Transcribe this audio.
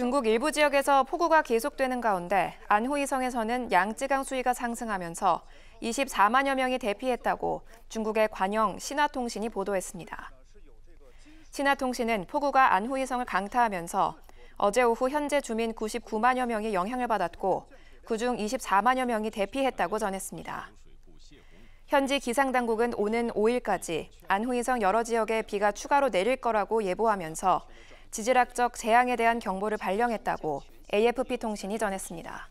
중국 일부 지역에서 폭우가 계속되는 가운데 안후이성에서는 양쯔강 수위가 상승하면서 24만여 명이 대피했다고 중국의 관영 신화통신이 보도했습니다. 신화통신은 폭우가 안후이성을 강타하면서 어제 오후 현재 주민 99만여 명이 영향을 받았고 그중 24만여 명이 대피했다고 전했습니다. 현지 기상당국은 오는 5일까지 안후이성 여러 지역에 비가 추가로 내릴 거라고 예보하면서 지질학적 재앙에 대한 경보를 발령했다고 AFP 통신이 전했습니다.